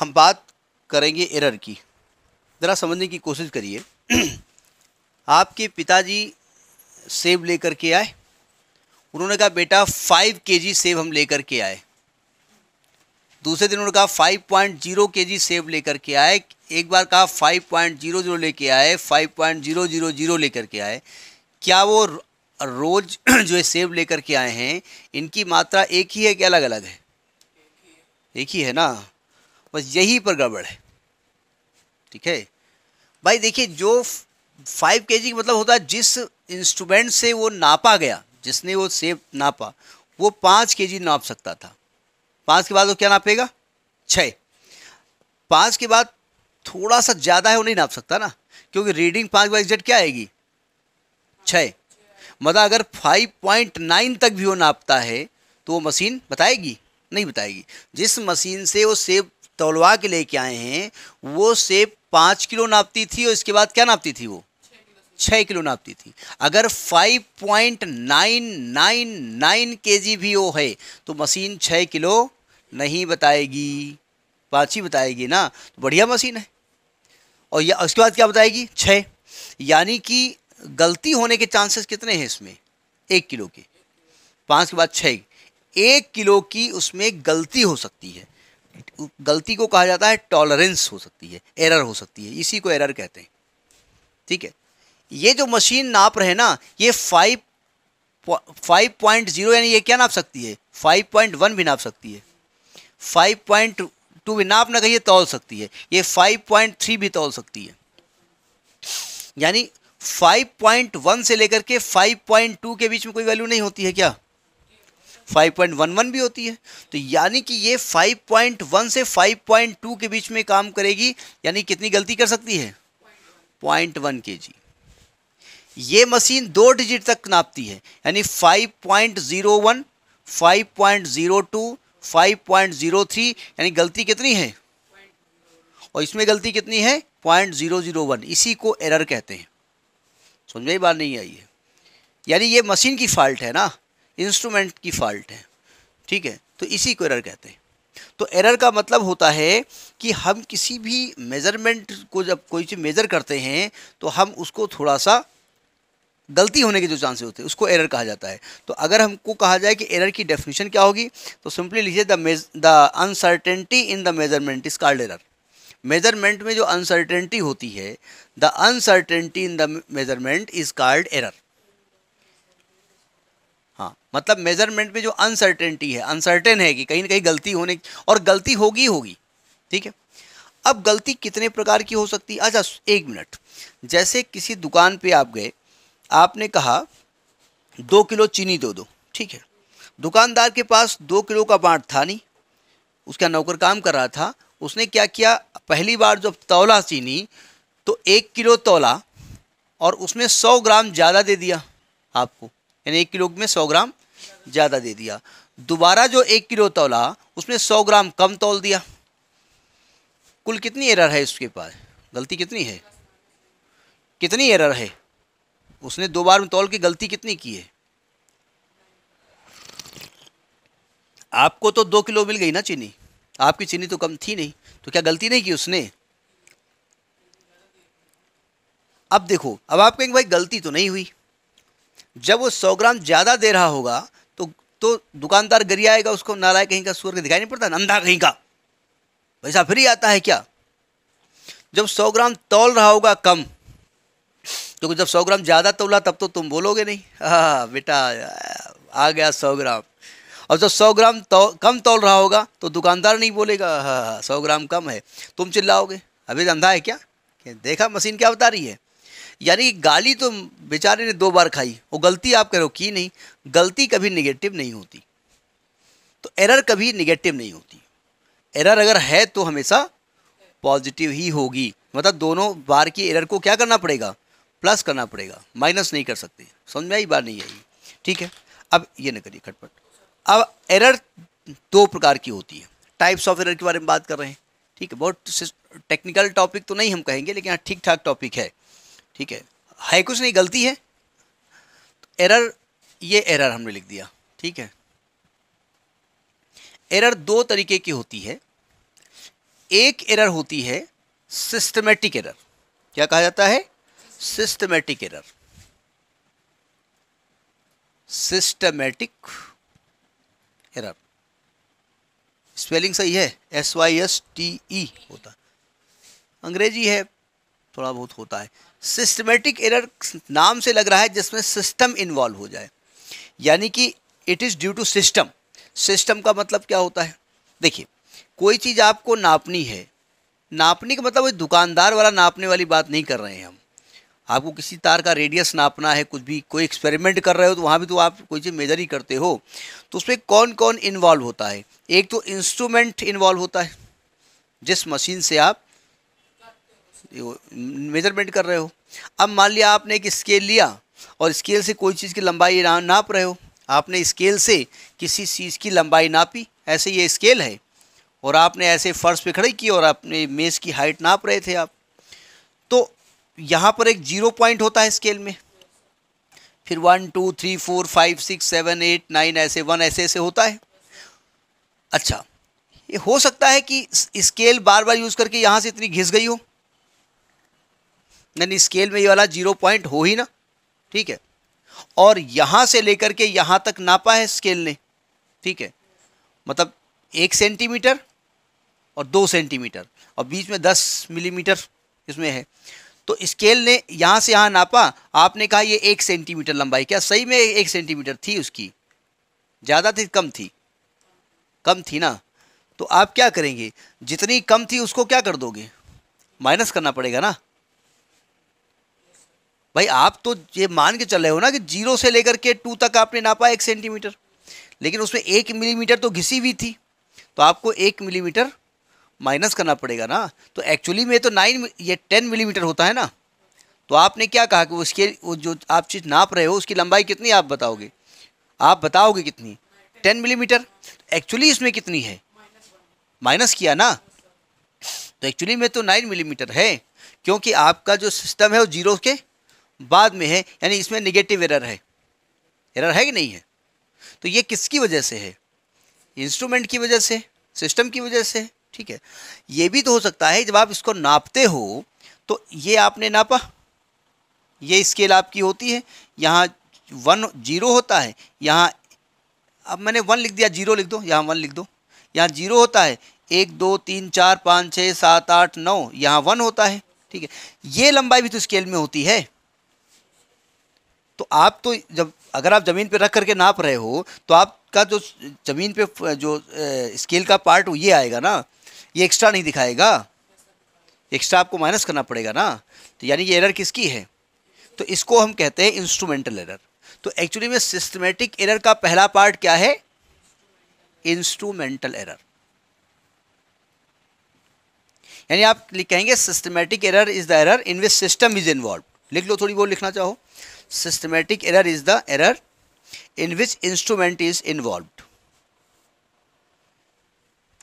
हम बात करेंगे एरर की ज़रा समझने की कोशिश करिए आपके पिताजी सेब लेकर के आए उन्होंने कहा बेटा फाइव के जी सेब हम लेकर के आए दूसरे दिन उन्होंने कहा फाइव पॉइंट जीरो के जी सेब लेकर के आए एक बार कहा फाइव पॉइंट जीरो जीरो कर आए five point zero zero zero लेकर के आए क्या वो रोज़ जो है सेब लेकर के आए हैं इनकी मात्रा एक ही है कि अलग अलग है एक ही है ना बस यही पर गड़बड़ है ठीक है भाई देखिए जो फाइव के जी मतलब होता है जिस इंस्ट्रूमेंट से वो नापा गया जिसने वो सेब नापा वो पाँच के जी नाप सकता था पाँच के बाद वो क्या नापेगा छः पाँच के बाद थोड़ा सा ज़्यादा है वो नहीं नाप सकता ना क्योंकि रीडिंग पाँच बाई जेड क्या आएगी छः मतलब अगर फाइव पॉइंट नाइन तक भी वो नापता है तो वो मशीन बताएगी नहीं बताएगी जिस मशीन से वो सेब तोलवा के लेके आए हैं वो सेब पाँच किलो नापती थी और इसके बाद क्या नापती थी वो छः किलो नापती थी अगर 5.999 जी भी वो है तो मशीन छः किलो नहीं बताएगी पाँच ही बताएगी ना तो बढ़िया मशीन है और या उसके बाद क्या बताएगी छः यानी कि गलती होने के चांसेस कितने हैं इसमें एक किलो के पाँच के बाद छः एक किलो की उसमें गलती हो सकती है गलती को कहा जाता है टॉलरेंस हो सकती है एरर हो सकती है इसी को एरर कहते हैं ठीक है ये जो मशीन नाप रहे ना ये फाइव फाइव पॉइंट जीरो यानी ये क्या नाप सकती है फाइव पॉइंट वन भी नाप सकती है फाइव पॉइंट टू भी नाप ना कहिए तोल सकती है ये फाइव पॉइंट थ्री भी तोल सकती है यानी फाइव पॉइंट वन से लेकर के फाइव पॉइंट टू के बीच में कोई वैल्यू नहीं होती है क्या 5.11 भी होती है तो यानी कि ये 5.1 से 5.2 के बीच में काम करेगी यानी कितनी गलती कर सकती है पॉइंट वन के जी ये मशीन दो डिजिट तक नापती है यानी 5.01, 5.02, 5.03 यानी गलती कितनी है और इसमें गलती कितनी है पॉइंट जीरो जीरो वन इसी को एरर कहते हैं समझ में बात नहीं आई है यानी ये मशीन की फॉल्ट है ना इंस्ट्रूमेंट की फॉल्ट है ठीक है तो इसी को एरर कहते हैं तो एरर का मतलब होता है कि हम किसी भी मेज़रमेंट को जब कोई चीज़ मेज़र करते हैं तो हम उसको थोड़ा सा गलती होने के जो चांसेस होते हैं उसको एरर कहा जाता है तो अगर हमको कहा जाए कि एरर की डेफिनेशन क्या होगी तो सिंपली लिखिए the the uncertainty in the measurement is called error measurement में जो अनसर्टेनिटी होती है the uncertainty in the measurement is called error मतलब मेजरमेंट में जो अनसर्टेनिटी है अनसर्टेन है कि कहीं ना कहीं गलती होने और गलती होगी होगी ठीक है अब गलती कितने प्रकार की हो सकती है अच्छा एक मिनट जैसे किसी दुकान पे आप गए आपने कहा दो किलो चीनी दो दो ठीक है दुकानदार के पास दो किलो का बाट था नहीं उसका नौकर काम कर रहा था उसने क्या किया पहली बार जब तोला चीनी तो एक किलो तोला और उसमें सौ ग्राम ज़्यादा दे दिया आपको यानी एक किलो में सौ ग्राम ज़्यादा दे दिया दोबारा जो एक किलो तोला उसमें सौ ग्राम कम तोल दिया कुल कितनी एरर है उसके पास गलती कितनी है कितनी एरर है उसने दो बार में तोल की गलती कितनी की है आपको तो दो किलो मिल गई ना चीनी आपकी चीनी तो कम थी नहीं तो क्या गलती नहीं की उसने अब देखो अब आप कहेंगे भाई गलती तो नहीं हुई जब वो सौ ग्राम ज़्यादा दे रहा होगा तो तो दुकानदार आएगा उसको नाराय कहीं का सूर दिखाई नहीं पड़ता अंधा कहीं का पैसा फ्री आता है क्या जब सौ ग्राम तोल रहा होगा कम क्योंकि तो जब सौ ग्राम ज़्यादा तोला तब तो तुम बोलोगे नहीं हाँ बेटा आ गया सौ ग्राम और जब सौ ग्राम तो, कम तोल रहा होगा तो दुकानदार नहीं बोलेगा हाँ, हाँ, हाँ सौ ग्राम कम है तुम चिल्लाओगे अभी अंधा है क्या देखा मशीन क्या बता रही है यानी गाली तो बेचारे ने दो बार खाई वो गलती आप करो की नहीं गलती कभी निगेटिव नहीं होती तो एरर कभी निगेटिव नहीं होती एरर अगर है तो हमेशा पॉजिटिव ही होगी मतलब दोनों बार की एरर को क्या करना पड़ेगा प्लस करना पड़ेगा माइनस नहीं कर सकते समझ में आई बार नहीं आई ठीक है अब ये ना करिए खटपट अब एरर दो प्रकार की होती है टाइप्स ऑफ एरर के बारे में बात कर रहे हैं ठीक है बहुत टेक्निकल टॉपिक तो नहीं हम कहेंगे लेकिन हाँ ठीक ठाक टॉपिक है ठीक है है कुछ नहीं गलती है तो एरर ये एरर हमने लिख दिया ठीक है एरर दो तरीके की होती है एक एरर होती है सिस्टमेटिक एरर क्या कहा जाता है systematic error systematic error spelling सही है S Y S T E होता अंग्रेजी है थोड़ा बहुत होता है सिस्टमेटिक एरर नाम से लग रहा है जिसमें सिस्टम इन्वॉल्व हो जाए यानी कि it is due to system system का मतलब क्या होता है देखिए कोई चीज़ आपको नापनी है नापने का मतलब दुकानदार वाला नापने वाली बात नहीं कर रहे हैं हम आपको किसी तार का रेडियस नापना है कुछ भी कोई एक्सपेरिमेंट कर रहे हो तो वहाँ भी तो आप कोई चीज़ मेजर ही करते हो तो उसमें कौन कौन इन्वॉल्व होता है एक तो इंस्ट्रूमेंट इन्वॉल्व होता है जिस मशीन से आप मेजरमेंट कर रहे हो अब मान लिया आपने एक स्केल लिया और स्केल से कोई चीज़ की लंबाई नाप रहे हो आपने स्केल से किसी चीज़ की लंबाई नापी ऐसे ये स्केल है और आपने ऐसे फर्श पे खड़े की और अपने मेज़ की हाइट नाप रहे थे आप तो यहाँ पर एक जीरो पॉइंट होता है स्केल में फिर one two three four five six seven eight nine ऐसे वन ऐसे ऐसे होता है अच्छा ये हो सकता है कि स्केल बार बार यूज़ करके यहाँ से इतनी घिस गई हो यानी स्केल में ये वाला जीरो पॉइंट हो ही ना ठीक है और यहाँ से लेकर के यहाँ तक नापा है स्केल ने ठीक है मतलब एक सेंटीमीटर और दो सेंटीमीटर और बीच में दस मिलीमीटर इसमें है तो स्केल ने यहाँ से यहाँ नापा आपने कहा ये एक सेंटीमीटर लंबाई क्या सही में एक सेंटीमीटर थी उसकी ज़्यादा थी कम थी कम थी ना तो आप क्या करेंगे जितनी कम थी उसको क्या कर दोगे माइनस करना पड़ेगा ना भाई आप तो ये मान के चल रहे हो ना कि जीरो से लेकर के टू तक आपने नापा एक सेंटीमीटर लेकिन उसमें एक मिलीमीटर तो घिसी हुई थी तो आपको एक मिलीमीटर माइनस करना पड़ेगा ना तो एक्चुअली में तो नाइन ये टेन मिलीमीटर होता है ना तो आपने क्या कहा कि उसके वो जो आप चीज़ नाप रहे हो उसकी लंबाई कितनी आप बताओगे आप बताओगे कितनी टेन मिलीमीटर एक्चुअली इसमें कितनी है माइनस किया ना तो एक्चुअली में तो नाइन मिलीमीटर है क्योंकि आपका जो सिस्टम है वो जीरो के बाद में है यानी इसमें निगेटिव एरर है एरर है कि नहीं है तो ये किसकी वजह से है इंस्ट्रूमेंट की वजह से सिस्टम की वजह से ठीक है ये भी तो हो सकता है जब आप इसको नापते हो तो ये आपने नापा ये स्केल आपकी होती है यहाँ वन जीरो होता है यहाँ अब मैंने वन लिख दिया जीरो लिख दो यहाँ वन लिख दो यहाँ जीरो होता है एक दो तीन चार पाँच छः सात आठ नौ यहाँ वन होता है ठीक है ये लंबाई भी तो स्केल में होती है तो आप तो जब अगर आप ज़मीन पे रख करके नाप रहे हो तो आपका जो ज़मीन पे जो स्केल का पार्ट ये आएगा ना ये एक्स्ट्रा नहीं दिखाएगा एक्स्ट्रा आपको माइनस करना पड़ेगा ना तो यानी ये एरर किसकी है तो इसको हम कहते हैं इंस्ट्रूमेंटल एरर तो एक्चुअली में सिस्टमेटिक एरर का पहला पार्ट क्या है इंस्ट्रूमेंटल एरर यानी आप कहेंगे systematic error is the error in which system is involve लिख लो थोड़ी बहुत लिखना चाहो systematic error is the error in which instrument is involved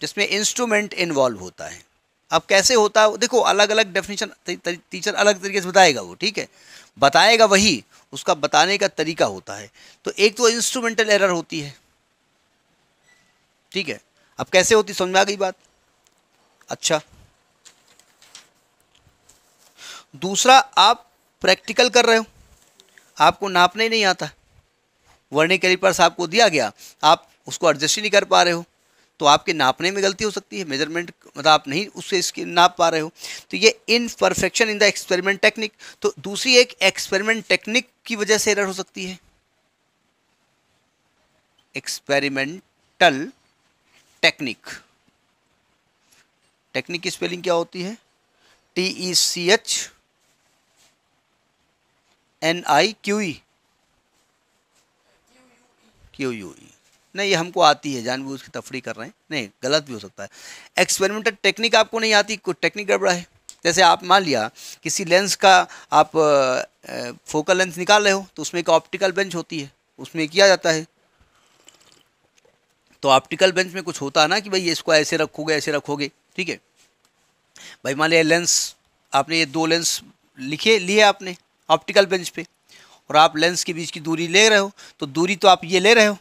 जिसमें इंस्ट्रूमेंट इन्वॉल्व होता है अब कैसे होता है देखो अलग अलग डेफिनेशन टीचर अलग तरीके से बताएगा वो ठीक है बताएगा वही उसका बताने का तरीका होता है तो एक तो इंस्ट्रूमेंटल एरर होती है ठीक है अब कैसे होती समझ में आ गई बात अच्छा दूसरा आप प्रैक्टिकल कर रहे हो आपको नापना ही नहीं आता वर्निंग कैलिपर्स आपको दिया गया आप उसको एडजस्ट ही नहीं कर पा रहे हो तो आपके नापने में गलती हो सकती है मेजरमेंट मतलब आप नहीं उससे इसकी नाप पा रहे हो तो ये imperfection in the experiment technique तो दूसरी एक एक्सपेरिमेंट टेक्निक की वजह से एरर हो सकती है एक्सपेरिमेंटल टेक्निक टेक्निक की स्पेलिंग क्या होती है T E C H N I Q E Q U E नहीं ये हमको आती है जानबूझ के तफरी कर रहे हैं नहीं गलत भी हो सकता है एक्सपेरिमेंटल टेक्निक आपको नहीं आती कुछ टेक्निक गड़बड़ा है जैसे आप मान लिया किसी लेंस का आप फोकल लेंस निकाल रहे हो तो उसमें एक ऑप्टिकल बेंच होती है उसमें किया जाता है तो ऑप्टिकल बेंच में कुछ होता है ना कि भाई इसको ऐसे रखोगे ऐसे रखोगे ठीक है भाई मान लिया लेंस आपने ये दो लेंस लिखे लिए आपने ऑप्टिकल बेंच पे और आप लेंस के बीच की दूरी ले रहे हो तो दूरी तो आप ये ले रहे हो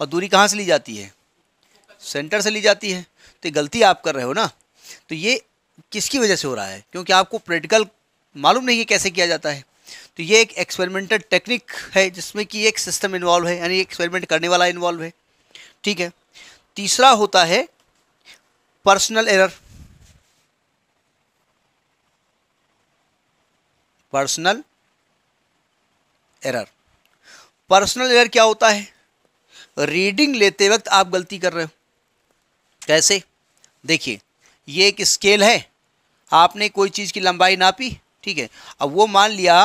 और दूरी कहाँ से ली जाती है सेंटर से ली जाती है तो गलती आप कर रहे हो ना तो ये किसकी वजह से हो रहा है क्योंकि आपको प्रैक्टिकल मालूम नहीं है कैसे किया जाता है तो ये एक एक्सपेरिमेंटल टेक्निक है जिसमें कि एक सिस्टम इन्वॉल्व है यानी एक्सपेरिमेंट करने वाला इन्वॉल्व है ठीक है तीसरा होता है personal error personal error personal error क्या होता है रीडिंग लेते वक्त आप गलती कर रहे हो कैसे देखिए ये एक स्केल है आपने कोई चीज़ की लंबाई नापी ठीक है अब वो मान लिया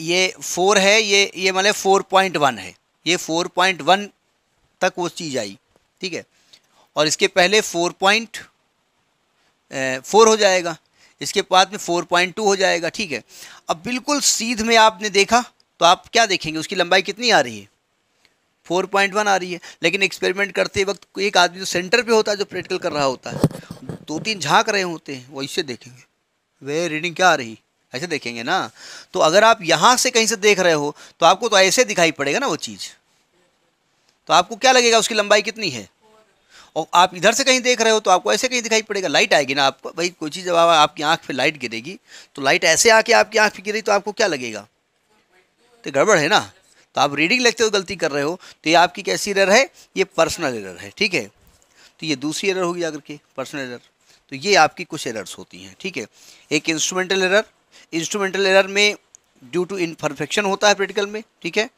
ये फोर है ये ये मतलब फोर पॉइंट वन है ये फोर पॉइंट वन तक वो चीज़ आई ठीक है और इसके पहले फोर पॉइंट फोर हो जाएगा इसके बाद में फोर पॉइंट टू हो जाएगा ठीक है अब बिल्कुल सीध में आपने देखा तो आप क्या देखेंगे उसकी लंबाई कितनी आ रही है 4.1 आ रही है लेकिन एक्सपेरिमेंट करते वक्त एक आदमी जो तो सेंटर पे होता है जो प्रैक्टिकल कर रहा होता है दो तीन झाँक रहे होते हैं वो इसे देखेंगे वे रीडिंग क्या आ रही ऐसे देखेंगे ना तो अगर आप यहाँ से कहीं से देख रहे हो तो आपको तो ऐसे दिखाई पड़ेगा ना वो चीज़ तो आपको क्या लगेगा उसकी लंबाई कितनी है और आप इधर से कहीं देख रहे हो तो आपको ऐसे कहीं दिखाई पड़ेगा लाइट आएगी ना आपको भाई कोई चीज़ जब आपकी आँख पर लाइट गिरेगी तो लाइट ऐसे आके आपकी आँख पर गिरी तो आपको क्या लगेगा तो गड़बड़ है ना तो आप रीडिंग लिखते हो गलती कर रहे हो तो ये आपकी कैसी एरर है ये पर्सनल एरर है ठीक है तो ये दूसरी एरर होगी जाकर के पर्सनल एरर तो ये आपकी कुछ एरर्स होती हैं ठीक है एक इंस्ट्रूमेंटल एरर इंस्ट्रूमेंटल एरर में ड्यू टू इनपरफेक्शन होता है प्रैक्टिकल में ठीक है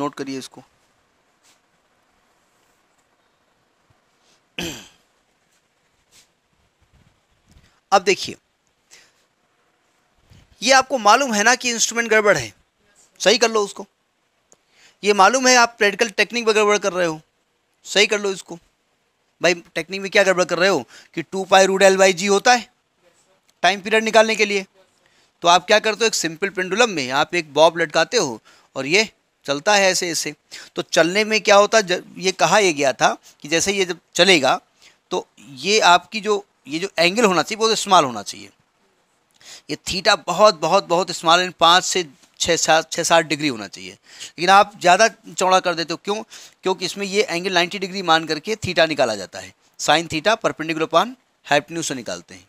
नोट करिए इसको अब देखिए ये आपको मालूम है ना कि इंस्ट्रूमेंट गड़बड़ है सही कर लो उसको ये मालूम है आप प्रैक्टिकल टेक्निक में गड़बड़ कर रहे हो सही कर लो इसको भाई टेक्निक में क्या गड़बड़ कर रहे हो कि two pi root L by g होता है टाइम पीरियड निकालने के लिए तो आप क्या करते हो एक सिंपल पेंडुलम में आप एक बॉब लटकाते हो और ये चलता है ऐसे ऐसे तो चलने में क्या होता ये कहा यह गया था कि जैसे ये जब चलेगा तो ये आपकी जो ये जो एंगल होना चाहिए बहुत तो स्मॉल होना चाहिए ये थीटा बहुत बहुत बहुत स्मॉल यानी पाँच से छः सात छः सात डिग्री होना चाहिए लेकिन आप ज़्यादा चौड़ा कर देते हो क्यों क्योंकि इसमें ये एंगल 90 डिग्री मान करके थीटा निकाला जाता है साइन थीटा परपेंडिकुलर पान हाइपन्यू से निकालते हैं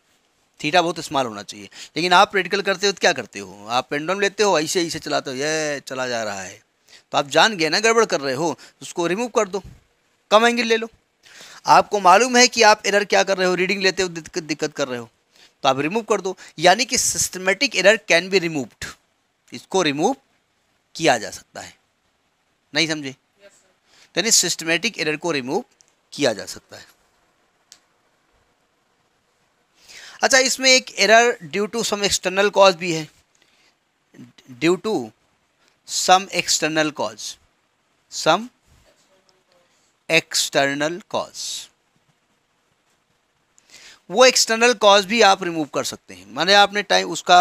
थीटा बहुत स्मॉल होना चाहिए लेकिन आप प्रेडिकल करते हो तो क्या करते हो आप पेंडम लेते हो ऐसे ऐसे चलाते हो ये चला जा रहा है तो आप जान गए ना गड़बड़ कर रहे हो तो उसको रिमूव कर दो कम एंगल ले लो आपको मालूम है कि आप एरर क्या कर रहे हो रीडिंग लेते हो दिक्कत दिक्कत कर रहे हो तो आप रिमूव कर दो यानी कि systematic error can be removed इसको रिमूव किया जा सकता है नहीं समझे तो यानी सिस्टमेटिक एरर को रिमूव किया जा सकता है अच्छा इसमें एक error due to some external cause भी है due to some external cause some external cause वो एक्सटर्नल कॉज भी आप रिमूव कर सकते हैं माने आपने टाइम उसका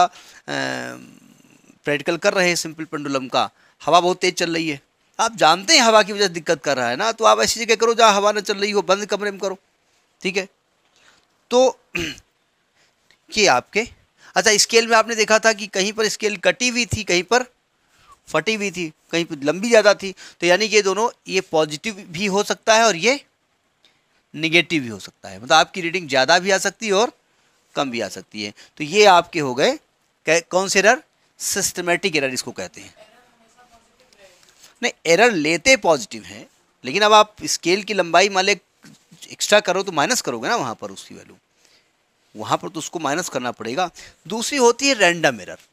प्रैक्टिकल कर रहे हैं सिंपल पेंडुलम का हवा बहुत तेज़ चल रही है आप जानते हैं हवा की वजह से दिक्कत कर रहा है ना तो आप ऐसी जगह करो जहाँ हवा ना चल रही हो बंद कमरे में करो ठीक है तो ये आपके अच्छा स्केल में आपने देखा था कि कहीं पर स्केल कटी हुई थी कहीं पर फटी हुई थी कहीं पर लंबी ज़्यादा थी तो यानी कि ये दोनों ये पॉजिटिव भी हो सकता है और ये निगेटिव भी हो सकता है मतलब आपकी रीडिंग ज़्यादा भी आ सकती है और कम भी आ सकती है तो ये आपके हो गए कौन से एरर सिस्टमेटिक एरर इसको कहते हैं नहीं एरर लेते पॉजिटिव हैं लेकिन अब आप स्केल की लंबाई मान ले एक्स्ट्रा करो तो माइनस करोगे ना वहाँ पर उसकी वैल्यू वहाँ पर तो उसको माइनस करना पड़ेगा दूसरी होती है random error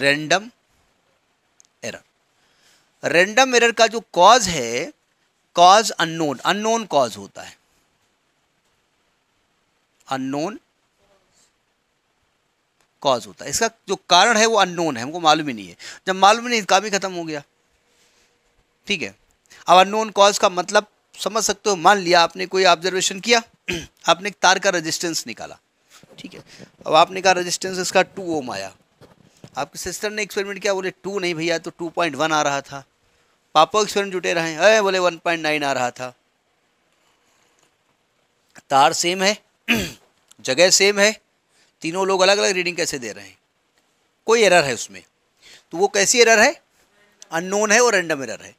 random random error का जो कॉज है कॉज अननोन अननोन कॉज होता है अननोन कॉज होता है इसका जो कारण है वो अननोन है हमको मालूम ही नहीं है जब मालूम ही नहीं काम ही खत्म हो गया ठीक है अब अननोन कॉज का मतलब समझ सकते हो मान लिया आपने कोई ऑब्जर्वेशन किया आपने एक तार का रेजिस्टेंस निकाला ठीक है अब आपने कहा रेजिस्टेंस इसका टू ओम आया आपके सिस्टर ने एक्सपेरिमेंट किया बोले टू नहीं भैया तो टू पॉइंट वन आ रहा था पापा एक्सपेरिमेंट जुटे रहे अरे बोले वन पॉइंट नाइन आ रहा था तार सेम है जगह सेम है तीनों लोग अलग अलग रीडिंग कैसे दे रहे हैं कोई एरर है उसमें तो वो कैसी एरर है अननोन है और रैंडम एरर है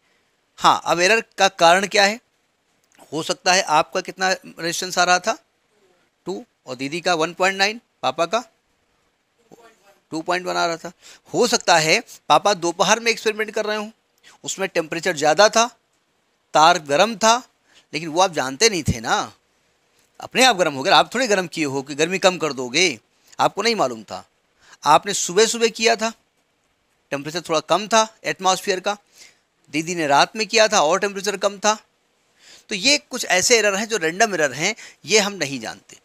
हाँ अब एरर का कारण क्या है हो सकता है आपका कितना रेजिस्टेंस आ रहा था टू और दीदी का वन पॉइंट नाइन पापा का टू पॉइंट वन आ रहा था हो सकता है पापा दोपहर में एक्सपेरिमेंट कर रहे हों उसमें टेम्परेचर ज़्यादा था तार गर्म था लेकिन वो आप जानते नहीं थे ना अपने आप गर्म हो गया आप थोड़े गर्म किए हो कि गर्मी कम कर दोगे आपको नहीं मालूम था आपने सुबह सुबह किया था टेम्परेचर थोड़ा कम था एटमॉस्फेयर का दीदी ने रात में किया था और टेम्परेचर कम था तो ये कुछ ऐसे एरर हैं जो रेंडम एरर हैं ये हम नहीं जानते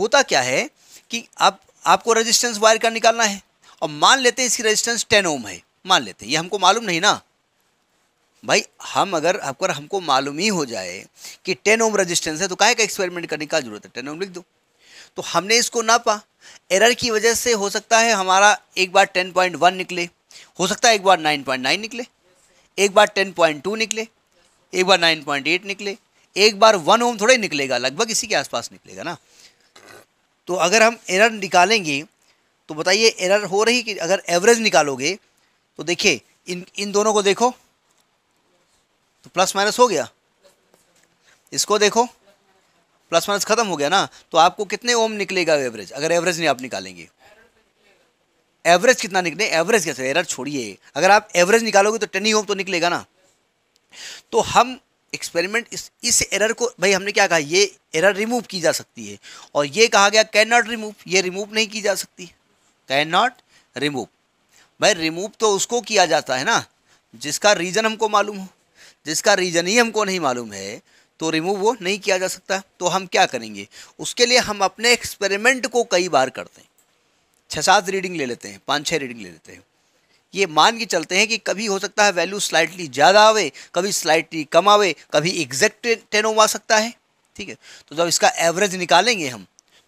होता क्या है कि आप आपको रेजिस्टेंस वायर का निकालना है और मान लेते हैं इसकी रेजिस्टेंस टेन ओम है मान लेते हैं ये हमको मालूम नहीं ना भाई हम अगर आपको हमको मालूम ही हो जाए कि टेन ओम रेजिस्टेंस है तो काहे का एक्सपेरिमेंट करने का जरूरत है टेन ओम लिख दो तो हमने इसको नापा एरर की वजह से हो सकता है हमारा एक बार टेन पॉइंट वन निकले हो सकता है एक बार नाइन पॉइंट नाइन निकले एक बार टेन पॉइंट टू निकले एक बार नाइन पॉइंट एट निकले एक बार वन ओम थोड़ा ही निकलेगा लगभग इसी के आसपास निकलेगा ना तो अगर हम एरर निकालेंगे तो बताइए एरर हो रही कि अगर एवरेज निकालोगे तो देखिए इन इन दोनों को देखो तो प्लस माइनस हो गया इसको देखो प्लस माइनस ख़त्म हो गया ना तो आपको कितने ओम निकलेगा एवरेज अगर एवरेज नहीं आप निकालेंगे एवरेज कितना निकले एवरेज कैसे एरर छोड़िए अगर आप एवरेज निकालोगे तो टेन ही ओम तो निकलेगा ना तो हम एक्सपेरिमेंट इस इस एरर को भाई हमने क्या कहा ये एरर रिमूव की जा सकती है और ये कहा गया कैन नॉट रिमूव ये रिमूव नहीं की जा सकती कैन नॉट रिमूव भाई रिमूव तो उसको किया जाता है ना जिसका रीज़न हमको मालूम हो जिसका रीज़न ही हमको नहीं मालूम है तो रिमूव वो नहीं किया जा सकता तो हम क्या करेंगे उसके लिए हम अपने एक्सपेरिमेंट को कई बार करते हैं छः सात रीडिंग ले लेते हैं पाँच छः रीडिंग ले लेते हैं ये मान के चलते हैं कि कभी हो सकता है वैल्यू स्लाइटली ज़्यादा आवे कभी स्लाइटली कम आवे कभी एग्जैक्ट ओम आ सकता है ठीक है तो जब इसका एवरेज निकालेंगे हम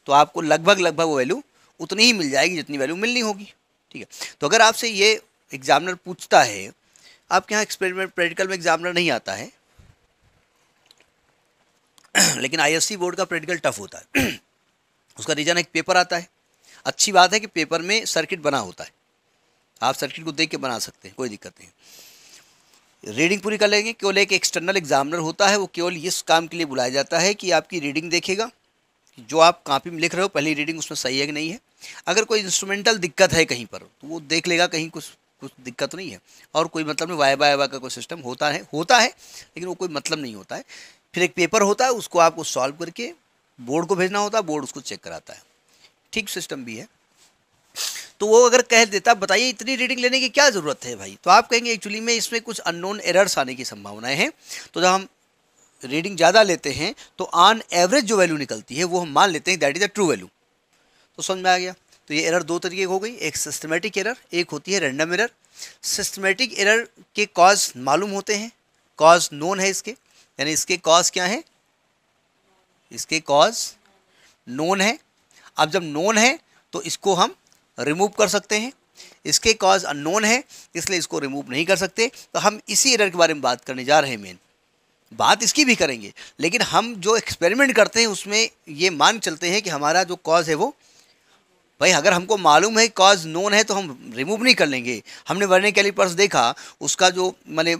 तो आपको लगभग लगभग वो वैल्यू उतनी ही मिल जाएगी जितनी वैल्यू मिलनी होगी ठीक है तो अगर आपसे ये एग्जामिनर पूछता है आपके यहाँ एक्सपेरिमेंट प्रैक्टिकल में एग्जामिनर नहीं आता है लेकिन आईएससी बोर्ड का प्रैक्टिकल टफ होता है उसका रीज़न एक पेपर आता है अच्छी बात है कि पेपर में सर्किट बना होता है आप सर्किट को देख के बना सकते हैं कोई दिक्कत नहीं रीडिंग पूरी कर लेंगे केवल एक एक्सटर्नल एग्जामिनर होता है वो केवल इस काम के लिए बुलाया जाता है कि आपकी रीडिंग देखेगा जो आप कापी में लिख रहे हो पहली रीडिंग उसमें सही है कि नहीं है अगर कोई इंस्ट्रूमेंटल दिक्कत है कहीं पर तो वो देख लेगा कहीं कुछ कुछ दिक्कत नहीं है और कोई मतलब नहीं वाई वाई का कोई सिस्टम होता है होता है लेकिन वो कोई मतलब नहीं होता है फिर एक पेपर होता है उसको आपको सॉल्व करके बोर्ड को भेजना होता है बोर्ड उसको चेक कराता है ठीक सिस्टम भी है तो वो अगर कह देता बताइए इतनी रीडिंग लेने की क्या ज़रूरत है भाई तो आप कहेंगे एक्चुअली में इसमें कुछ अननोन एरर्स आने की संभावनाएं हैं तो जब हम रीडिंग ज़्यादा लेते हैं तो ऑन एवरेज जो वैल्यू निकलती है वो हम मान लेते हैं that is the true value तो समझ में आ गया तो ये एरर दो तरीके हो गई एक सिस्टमेटिक एरर एक होती है रेंडम एरर सिस्टमेटिक एरर के कॉज मालूम होते हैं कॉज नोन है इसके यानी इसके कॉज क्या है इसके कॉज नोन है अब जब नोन है तो इसको हम रिमूव कर सकते हैं इसके कॉज अननोन है इसलिए इसको रिमूव नहीं कर सकते तो हम इसी एरर के बारे में बात करने जा रहे हैं मेन बात इसकी भी करेंगे लेकिन हम जो एक्सपेरिमेंट करते हैं उसमें ये मान चलते हैं कि हमारा जो कॉज है वो भाई अगर हमको मालूम है कॉज नोन है तो हम रिमूव नहीं कर लेंगे हमने वर्नियर कैलिपर्स देखा उसका जो मैंने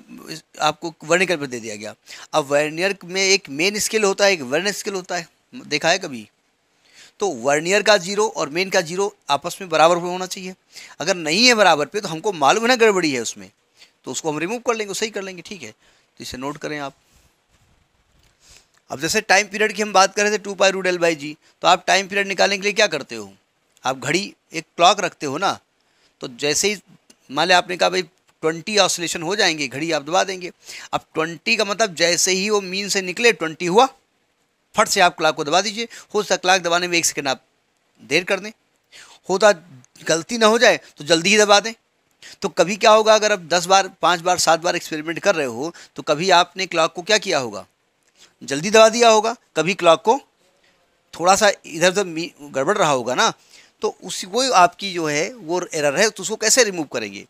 आपको वर्नियर कैलिपर दे दिया गया अब वर्नियर में एक मेन स्किल होता है एक वर्नियर स्किल होता है देखा है कभी तो वर्नियर का जीरो और मेन का जीरो आपस में बराबर होना चाहिए अगर नहीं है बराबर पे तो हमको मालूम है गड़बड़ी है उसमें तो उसको हम रिमूव कर लेंगे सही कर लेंगे ठीक है तो इसे नोट करें आप अब जैसे टाइम पीरियड की हम बात कर रहे थे two pi root L by g तो आप टाइम पीरियड निकालने के लिए क्या करते हो आप घड़ी एक क्लॉक रखते हो ना तो जैसे ही मान लिया आपने कहा भाई ट्वेंटी ऑसोलेशन हो जाएंगे घड़ी आप दबा देंगे अब ट्वेंटी का मतलब जैसे ही वो मीन से निकले ट्वेंटी हुआ फट से आप क्लाक को दबा दीजिए हो सकता क्लाक दबाने में एक सेकेंड आप देर कर दें होता गलती ना हो जाए तो जल्दी ही दबा दें तो कभी क्या होगा अगर आप दस बार पाँच बार सात बार एक्सपेरिमेंट कर रहे हो तो कभी आपने क्लाक को क्या किया होगा जल्दी दबा दिया होगा कभी क्लाक को थोड़ा सा इधर उधर गड़बड़ रहा होगा ना तो उसी वो आपकी जो है वो एरर है तो उसको कैसे रिमूव करेंगे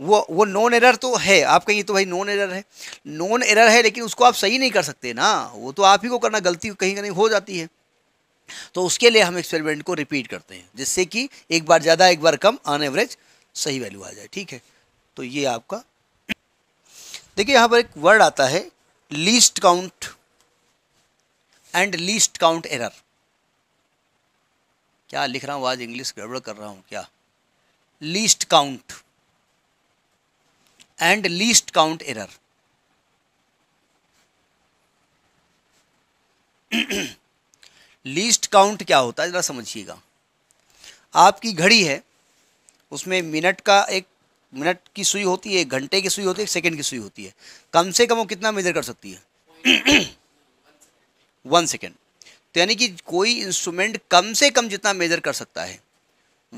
वो वो नॉन एरर तो है आप कहीं तो भाई नॉन एरर है नॉन एरर है लेकिन उसको आप सही नहीं कर सकते ना वो तो आप ही को करना गलती कहीं कहीं हो जाती है तो उसके लिए हम एक्सपेरिमेंट को रिपीट करते हैं जिससे कि एक बार ज़्यादा एक बार कम ऑन एवरेज सही वैल्यू आ जाए ठीक है तो ये आपका देखिए यहाँ पर एक वर्ड आता है least count and least count error क्या लिख रहा हूँ आज इंग्लिश गड़बड़ कर रहा हूँ क्या least count and least count error least count क्या होता है ज़रा समझिएगा आपकी घड़ी है उसमें मिनट का एक मिनट की सुई होती है एक घंटे की सुई होती है एक सेकेंड की सुई होती है कम से कम वो कितना मेजर कर सकती है वन सेकेंड तो यानी कि कोई इंस्ट्रूमेंट कम से कम जितना मेजर कर सकता है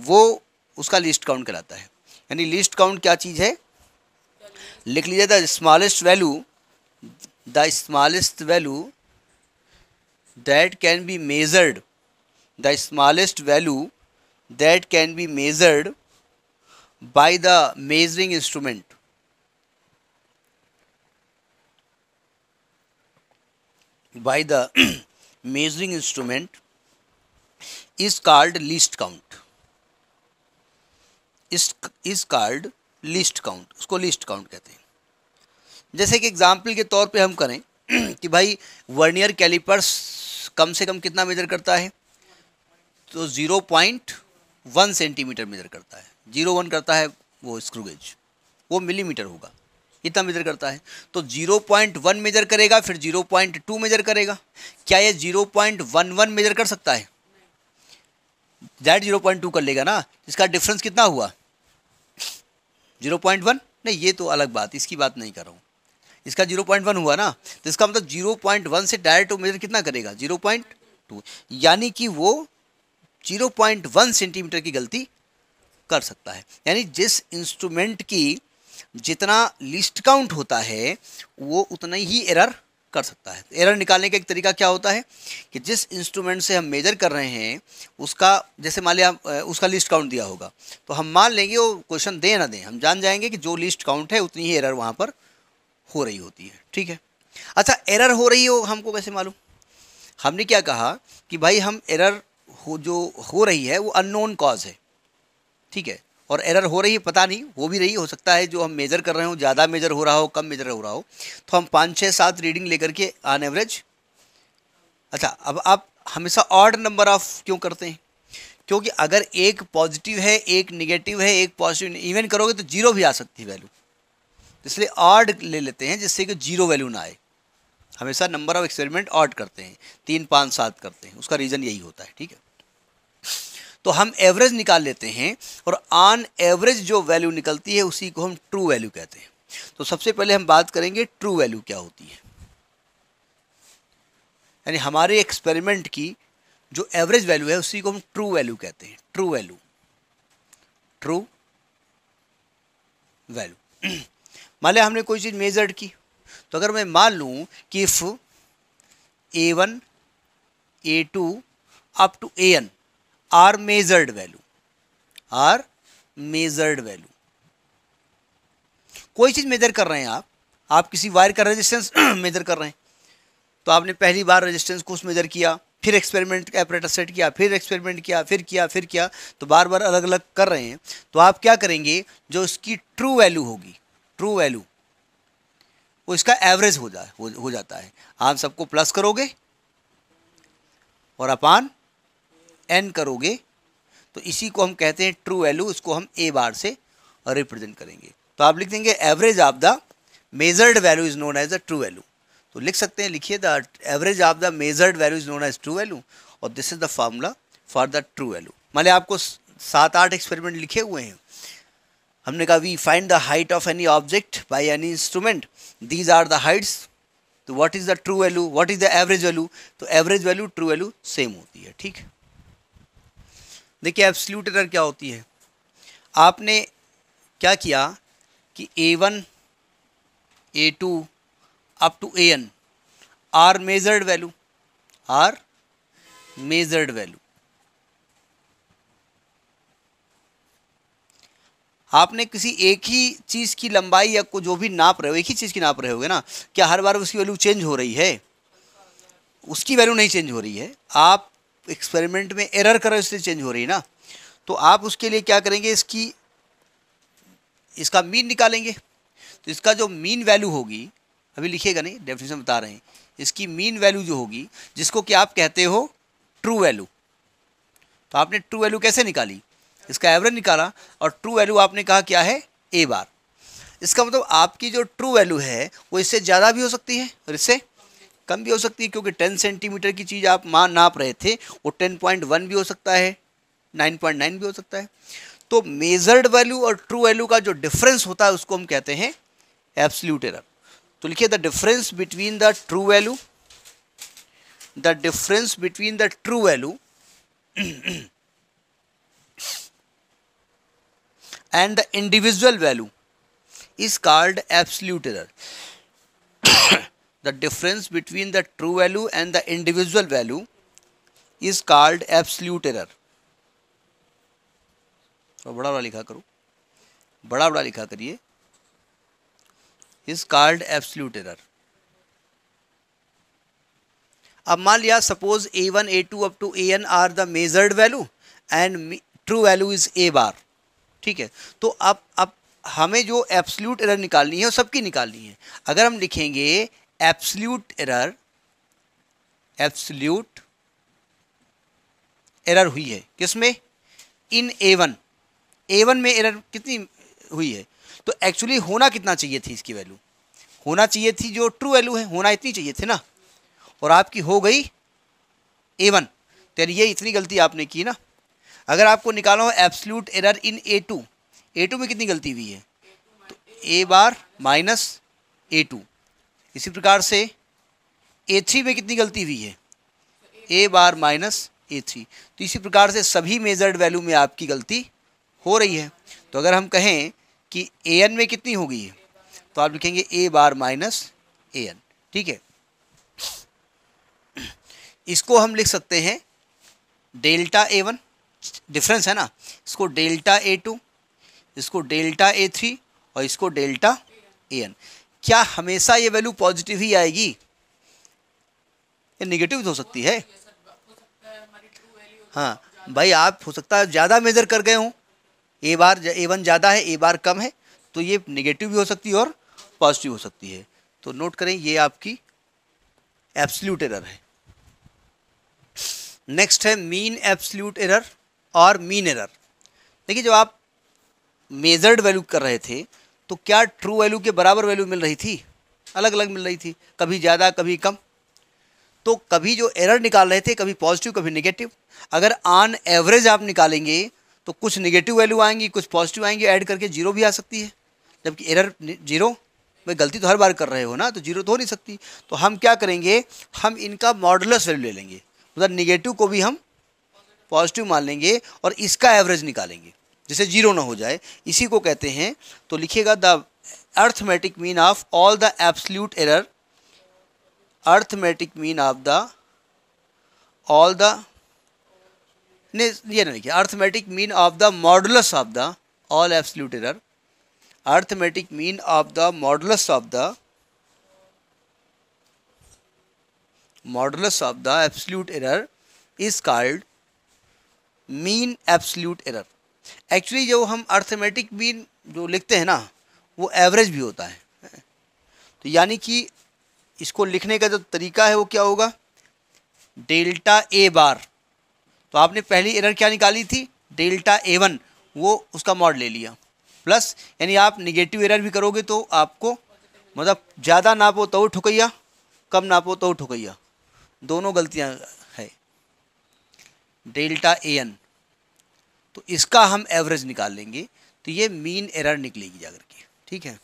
वो उसका लिस्ट काउंट कराता है यानी लिस्ट काउंट क्या चीज़ है लिख लीजिए the smallest value the smallest value that can be measured the smallest value that can be measured by the measuring instrument. By the measuring instrument is called least count. Is, is called least count उसको least count कहते हैं जैसे कि example के तौर पे हम करें कि भाई वर्नियर कैलिपर्स कम से कम कितना मेजर करता है तो zero point one centimetre measure करता है जीरो वन करता है वो स्क्रूगेज वो मिलीमीटर होगा इतना मेजर करता है तो जीरो पॉइंट वन मेजर करेगा फिर जीरो पॉइंट टू मेजर करेगा क्या ये zero point one one measure कर सकता है जैट जीरो पॉइंट टू कर लेगा ना इसका डिफरेंस कितना हुआ जीरो पॉइंट वन नहीं ये तो अलग बात इसकी बात नहीं कर रहा हूँ इसका जीरो पॉइंट वन हुआ ना तो इसका मतलब जीरो पॉइंट वन से डायरेक्ट वो मेजर कितना करेगा जीरो पॉइंट टू यानी कि वो जीरो पॉइंट वन सेंटीमीटर की गलती कर सकता है यानी जिस इंस्ट्रूमेंट की जितना लिस्ट काउंट होता है वो उतना ही एरर कर सकता है एरर तो निकालने का एक तरीका क्या होता है कि जिस इंस्ट्रूमेंट से हम मेजर कर रहे हैं उसका जैसे मान लिया उसका लिस्ट काउंट दिया होगा तो हम मान लेंगे वो क्वेश्चन दें ना दें हम जान जाएंगे कि जो लिस्ट काउंट है उतनी ही एरर वहाँ पर हो रही होती है ठीक है अच्छा एरर हो रही हो हमको कैसे मालूम हमने क्या कहा कि भाई हम एरर हो जो हो रही है वो अननोन कॉज है ठीक है और एरर हो रही है पता नहीं वो भी रही हो सकता है जो हम मेजर कर रहे हो ज़्यादा मेजर हो रहा हो कम मेजर हो रहा हो तो हम पाँच छः सात रीडिंग लेकर के ऑन एवरेज अच्छा अब आप हमेशा ऑड नंबर ऑफ क्यों करते हैं क्योंकि अगर एक पॉजिटिव है एक निगेटिव है एक पॉजिटिव इवेंट करोगे तो जीरो भी आ सकती है वैल्यू तो इसलिए ऑड ले लेते हैं जिससे कि जीरो वैल्यू ना आए हमेशा नंबर ऑफ एक्सपेरिमेंट ऑड करते हैं तीन पाँच सात करते हैं उसका रीज़न यही होता है ठीक है तो हम एवरेज निकाल लेते हैं और ऑन एवरेज जो वैल्यू निकलती है उसी को हम ट्रू वैल्यू कहते हैं तो सबसे पहले हम बात करेंगे ट्रू वैल्यू क्या होती है यानी हमारे एक्सपेरिमेंट की जो एवरेज वैल्यू है उसी को हम ट्रू वैल्यू कहते हैं ट्रू वैल्यू ट्रू वैल्यू मान लिया हमने कोई चीज़ मेजर्ड की तो अगर मैं मान लूँ कि if a one a two up to a n are measured value are measured value कोई चीज़ मेजर कर रहे हैं आप आप किसी वायर का रेजिस्टेंस मेजर कर रहे हैं तो आपने पहली बार रेजिस्टेंस को मेजर किया फिर एक्सपेरिमेंट एपरेटर सेट किया फिर एक्सपेरिमेंट किया फिर किया फिर किया तो बार बार अलग अलग कर रहे हैं तो आप क्या करेंगे जो उसकी ट्रू वैल्यू होगी ट्रू वैल्यू वो इसका एवरेज हो जा हो, हो जाता है आप सबको प्लस करोगे और अपान एन करोगे तो इसी को हम कहते हैं ट्रू वैल्यू इसको हम ए बार से रिप्रेजेंट करेंगे तो आप लिख देंगे average of the measured value is known as the true value तो लिख सकते हैं लिखिए the average of the measured value is known as true value और this is the formula for the true value मान लिया आपको सात आठ एक्सपेरिमेंट लिखे हुए हैं हमने कहा we find the height of any object by any instrument these are the heights तो what is the true value what is the average value तो average value true value same होती है ठीक है देखिए एब्सल्यूट एरर क्या होती है आपने क्या किया कि a one a two up to a n are measured value are measured value आपने किसी एक ही चीज़ की लंबाई या को जो भी नाप रहे हो एक ही चीज़ की नाप रहे होगे ना क्या हर बार उसकी वैल्यू चेंज हो रही है उसकी वैल्यू नहीं चेंज हो रही है आप एक्सपेरिमेंट में एरर करो इसलिए चेंज हो रही है ना तो आप उसके लिए क्या करेंगे इसकी इसका मीन निकालेंगे तो इसका जो मीन वैल्यू होगी अभी लिखिएगा नहीं डेफिनेशन बता रहे हैं इसकी मीन वैल्यू जो होगी जिसको कि आप कहते हो ट्रू वैल्यू तो आपने ट्रू वैल्यू कैसे निकाली इसका एवरेज निकाला और ट्रू वैल्यू आपने कहा क्या है ए बार इसका मतलब आपकी जो ट्रू वैल्यू है वो इससे ज़्यादा भी हो सकती है और इससे कम भी हो सकती है क्योंकि टेन सेंटीमीटर की चीज़ आप मां नाप रहे थे वो टेन पॉइंट वन भी हो सकता है नाइन पॉइंट नाइन भी हो सकता है तो मेजर्ड वैल्यू और ट्रू वैल्यू का जो डिफरेंस होता है उसको हम कहते हैं एब्सल्यूट एरर तो लिखिए the difference between the true value the difference between the true value and the individual value is called absolute error the difference between the true value and the individual value is called absolute error तो बड़ा बड़ा लिखा करो बड़ा बड़ा लिखा करिए is called absolute error अब मान लिया suppose a one a two up to a n are the measured value and true value is a bar ठीक है तो अब अब हमें जो एब्सल्यूट एरर निकालनी है वो सबकी निकालनी है अगर हम लिखेंगे एब्सल्यूट एरर एब्सल्यूट एरर हुई है किसमें in a one a one में एरर कितनी हुई है तो एक्चुअली होना कितना चाहिए थी इसकी वैल्यू होना चाहिए थी जो ट्रू वैल्यू है होना इतनी चाहिए थी ना और आपकी हो गई ए वन तो यानी ये इतनी गलती आपने की ना अगर आपको निकालो absolute error in a two a two में कितनी गलती हुई है तो ए बार माइनस ए टू इसी प्रकार से ए थ्री में कितनी गलती हुई है ए बार माइनस ए थ्री तो इसी प्रकार से सभी मेजर्ड वैल्यू में आपकी गलती हो रही है तो अगर हम कहें कि ए एन में कितनी हो गई है तो आप लिखेंगे ए बार माइनस ए एन ठीक है इसको हम लिख सकते हैं डेल्टा ए वन डिफरेंस है ना इसको डेल्टा ए टू इसको डेल्टा ए थ्री और इसको डेल्टा ए एन क्या हमेशा ये वैल्यू पॉजिटिव ही आएगी ये निगेटिव तो हो सकती है हाँ भाई आप हो सकता है ज़्यादा मेज़र कर गए हों ए बार ए वन ज़्यादा है ए बार कम है तो ये निगेटिव भी हो सकती है और पॉजिटिव हो सकती है तो नोट करें ये आपकी एब्सल्यूट एरर है नेक्स्ट है मीन एब्सल्यूट एरर और मीन एरर देखिए जब आप मेजर्ड वैल्यू कर रहे थे तो क्या ट्रू वैल्यू के बराबर वैल्यू मिल रही थी अलग अलग मिल रही थी कभी ज़्यादा कभी कम तो कभी जो एरर निकाल रहे थे कभी पॉजिटिव कभी नेगेटिव अगर ऑन एवरेज आप निकालेंगे तो कुछ नेगेटिव वैल्यू आएंगी कुछ पॉजिटिव आएंगी ऐड करके जीरो भी आ सकती है जबकि एरर जीरो भाई गलती तो हर बार कर रहे हो ना तो जीरो तो हो नहीं सकती तो हम क्या करेंगे हम इनका मॉडलस वैल्यू ले लेंगे मतलब निगेटिव को भी हम पॉजिटिव मान लेंगे और इसका एवरेज निकालेंगे जैसे जीरो ना हो जाए इसी को कहते हैं तो लिखिएगा the arithmetic mean of all the absolute error arithmetic mean of the all the नहीं ये ना लिखिए arithmetic mean of the modulus of the all absolute error arithmetic mean of the modulus of the modulus of the absolute error is called mean absolute error actually जो हम arithmetic mean जो लिखते हैं ना वो एवरेज भी होता है तो यानी कि इसको लिखने का जो तरीका है वो क्या होगा डेल्टा ए बार तो आपने पहली एरर क्या निकाली थी डेल्टा ए वन वो उसका मॉड ले लिया प्लस यानी आप निगेटिव एरर भी करोगे तो आपको मतलब ज़्यादा नापो तो ठुकैया कम नापो तो ठुकैया दोनों गलतियाँ है डेल्टा ए एन तो इसका हम एवरेज निकाल लेंगे तो ये मीन एरर निकलेगी जाकर के ठीक है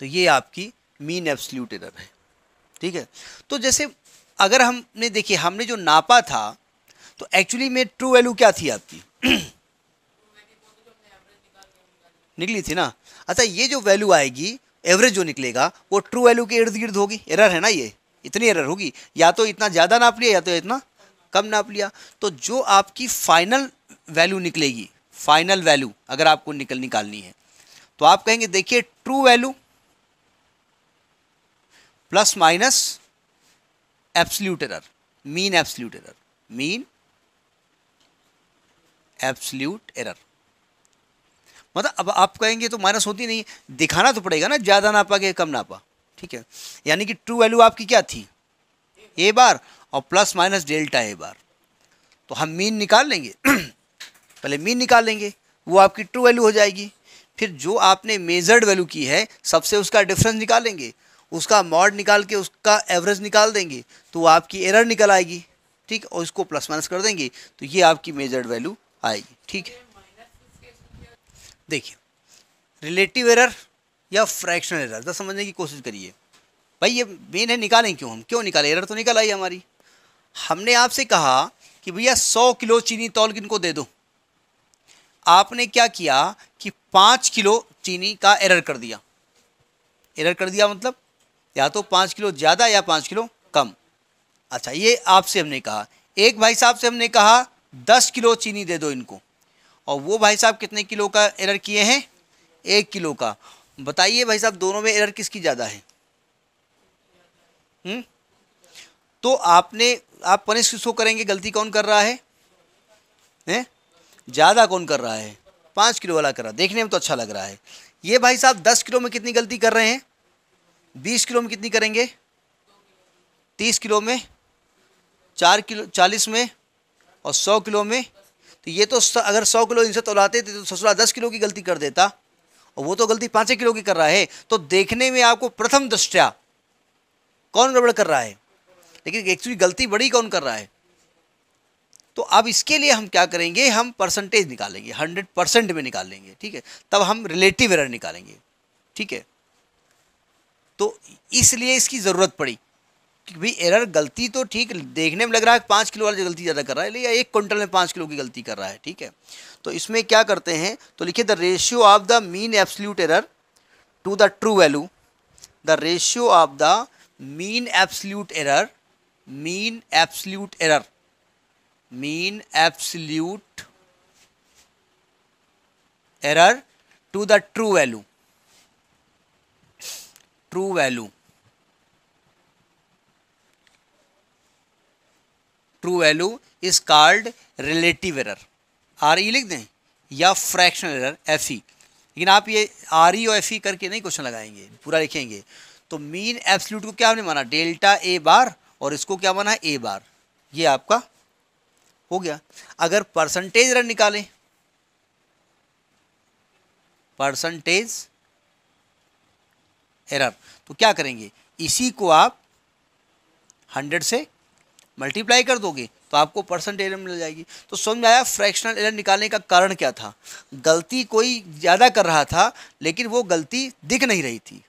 तो ये आपकी मीन एब्सल्यूट एरर है ठीक है तो जैसे अगर हमने देखिए हमने जो नापा था तो एक्चुअली में ट्रू वैल्यू क्या थी आपकी निकली थी ना अच्छा ये जो वैल्यू आएगी एवरेज जो निकलेगा वो ट्रू वैल्यू के इर्द गिर्द होगी एरर है ना ये इतनी एरर होगी या तो इतना ज़्यादा नाप लिया या तो इतना कम नाप लिया तो जो आपकी फाइनल वैल्यू निकलेगी फाइनल वैल्यू अगर आपको निकल निकालनी है तो आप कहेंगे देखिए true value plus minus absolute error mean absolute error mean absolute error मतलब अब आप कहेंगे तो माइनस होती नहीं दिखाना तो पड़ेगा ना ज़्यादा नापा के कम नापा ठीक है यानी कि ट्रू वैल्यू आपकी क्या थी ए बार और plus minus delta a bar तो हम मीन निकाल लेंगे पहले मीन निकाल लेंगे वो आपकी ट्रू वैल्यू हो जाएगी फिर जो आपने मेजर्ड वैल्यू की है सबसे उसका डिफरेंस निकालेंगे उसका मॉड निकाल के उसका एवरेज निकाल देंगे तो आपकी एरर निकल आएगी ठीक और इसको प्लस माइनस कर देंगे तो ये आपकी मेजर्ड वैल्यू आएगी ठीक है देखिए रिलेटिव एरर या फ्रैक्शनल एरर तो समझने की कोशिश करिए भाई ये मेन है निकालें क्यों हम क्यों निकालें एरर तो निकल आई हमारी हमने आपसे कहा कि भैया सौ किलो चीनी तौल किन को दे दो आपने क्या किया कि पाँच किलो चीनी का एरर कर दिया एरर कर दिया मतलब या तो पाँच किलो ज़्यादा या पाँच किलो कम अच्छा ये आपसे हमने कहा एक भाई साहब से हमने कहा दस किलो चीनी दे दो इनको और वो भाई साहब कितने किलो का एरर किए हैं एक किलो का बताइए भाई साहब दोनों में एरर किसकी ज़्यादा है हुँ? हम्म? तो आपने आप पनिश किसको करेंगे गलती कौन कर रहा है ज़्यादा कौन कर रहा है पाँच किलो वाला कर रहा है देखने में तो अच्छा लग रहा है ये भाई साहब दस किलो में कितनी गलती कर रहे हैं बीस किलो में कितनी करेंगे तीस किलो में चार किलो चालीस में और सौ किलो में तो ये तो अगर सौ किलो इनसे तोलाते थे तो ससुरा दस किलो की गलती कर देता और वो तो गलती पाँच किलो की कर रहा है तो देखने में आपको प्रथम दृष्टया कौन गड़बड़ कर रहा है लेकिन एक्चुअली गलती बड़ी कौन कर रहा है तो अब इसके लिए हम क्या करेंगे हम परसेंटेज निकालेंगे हंड्रेड परसेंट में निकाल लेंगे ठीक है तब हम रिलेटिव एरर निकालेंगे ठीक है तो इसलिए इसकी ज़रूरत पड़ी कि भाई एरर गलती तो ठीक देखने में लग रहा है पाँच किलो वाली गलती ज़्यादा कर रहा है या एक क्विंटल में पाँच किलो की गलती कर रहा है ठीक है तो इसमें क्या करते हैं तो लिखिए the ratio of the mean absolute error to the true value the ratio of the mean absolute error mean absolute error mean absolute error to the true value true value true value is called relative error R E लिख दें या fractional error F E लेकिन आप ये R E e और F E e करके नहीं question लगाएंगे पूरा लिखेंगे तो मीन एब्सल्यूट को क्या आपने माना डेल्टा ए बार और इसको क्या बना ए बार ये आपका हो गया अगर परसेंटेज रन निकालें परसेंटेज एरर तो क्या करेंगे इसी को आप हंड्रेड से मल्टीप्लाई कर दोगे तो आपको परसेंट एरर मिल जाएगी तो समझ में आया फ्रैक्शनल एरर निकालने का कारण क्या था गलती कोई ज़्यादा कर रहा था लेकिन वो गलती दिख नहीं रही थी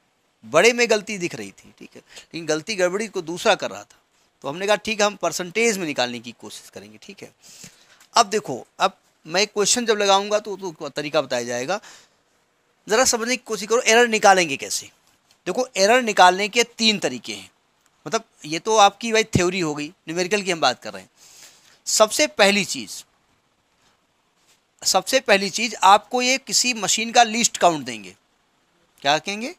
बड़े में गलती दिख रही थी ठीक है लेकिन गलती गड़बड़ी को दूसरा कर रहा था तो हमने कहा ठीक है हम परसेंटेज में निकालने की कोशिश करेंगे ठीक है अब देखो अब मैं क्वेश्चन जब लगाऊंगा तो, तो, तो तरीका बताया जाएगा ज़रा समझने की कोशिश करो एरर निकालेंगे कैसे देखो एरर निकालने के तीन तरीके हैं मतलब ये तो आपकी भाई थ्योरी हो गई न्यूमेरिकल की हम बात कर रहे हैं सबसे पहली चीज़ सबसे पहली चीज़ आपको ये किसी मशीन का लिस्ट काउंट देंगे क्या कहेंगे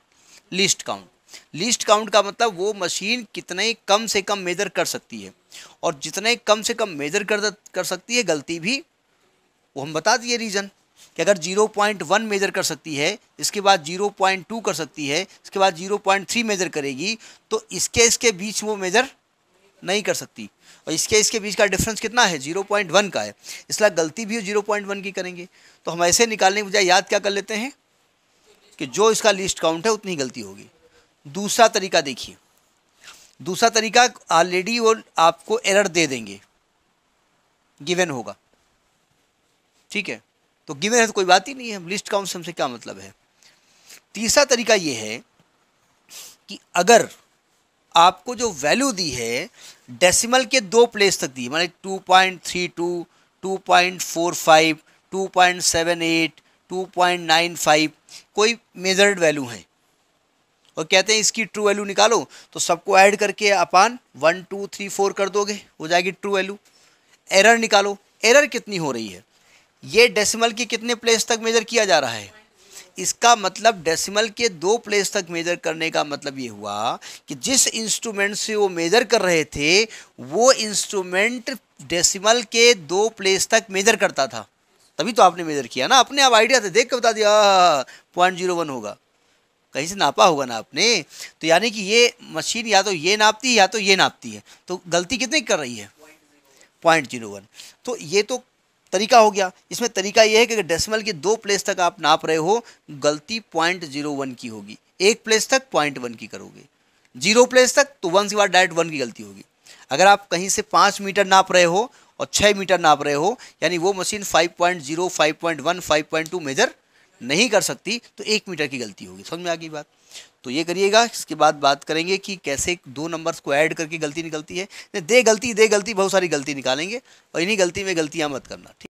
लिस्ट काउंट लीस्ट काउंट का मतलब वो मशीन कितने कम से कम मेज़र कर सकती है और जितने कम से कम मेज़र कर कर सकती है गलती भी वो हम बता दिए रीज़न कि अगर 0.1 मेज़र कर सकती है इसके बाद 0.2 कर सकती है इसके बाद 0.3 मेज़र करेगी तो इसके इसके बीच वो मेज़र नहीं कर सकती और इसके इसके बीच का डिफरेंस कितना है 0.1 का है इसलिए गलती भी 0.1 की करेंगे तो हम ऐसे निकालने की बजाय याद क्या कर लेते हैं कि जो इसका लिस्ट काउंट है उतनी गलती होगी दूसरा तरीका देखिए दूसरा तरीका ऑलरेडी वो आपको एरर दे देंगे गिवन होगा ठीक है तो गिवन है तो कोई बात ही नहीं है लिस्ट काउंट हमसे क्या मतलब है तीसरा तरीका ये है कि अगर आपको जो वैल्यू दी है डेसिमल के दो प्लेस तक दी माने 2.32, 2.45, 2.78, 2.95 कोई मेजर्ड वैल्यू है और कहते हैं इसकी ट्रू वैल्यू निकालो तो सबको ऐड करके upon one two three four कर दोगे हो जाएगी ट्रू वैल्यू एरर निकालो एरर कितनी हो रही है ये डेसिमल के कितने प्लेस तक मेजर किया जा रहा है इसका मतलब डेसिमल के दो प्लेस तक मेजर करने का मतलब ये हुआ कि जिस इंस्ट्रूमेंट से वो मेजर कर रहे थे वो इंस्ट्रूमेंट डेसिमल के दो प्लेस तक मेजर करता था तभी तो आपने मेजर किया ना अपने आप आइडिया थे देख के बता दिया पॉइंट जीरो वन होगा कहीं से नापा होगा ना आपने तो यानी कि ये मशीन या तो ये नापती है या तो ये नापती है तो गलती कितनी कर रही है पॉइंट जीरो वन तो ये तो तरीका हो गया इसमें तरीका यह है कि अगर डेसिमल के दो प्लेस तक आप नाप रहे हो गलती पॉइंट जीरो वन की होगी एक प्लेस तक पॉइंट वन की करोगे जीरो प्लेस तक तो वन से बाद डायरेक्ट वन की गलती होगी अगर आप कहीं से पाँच मीटर नाप रहे हो और छः मीटर नाप रहे हो यानी वो machine five point zero five point one five point two measure नहीं कर सकती तो एक मीटर की गलती होगी समझ में आ गई बात तो ये करिएगा इसके बाद बात करेंगे कि कैसे दो नंबर्स को ऐड करके गलती निकलती है दे गलती दे गलती बहुत सारी गलती निकालेंगे और इन्हीं गलती में गलतियाँ मत करना ठीक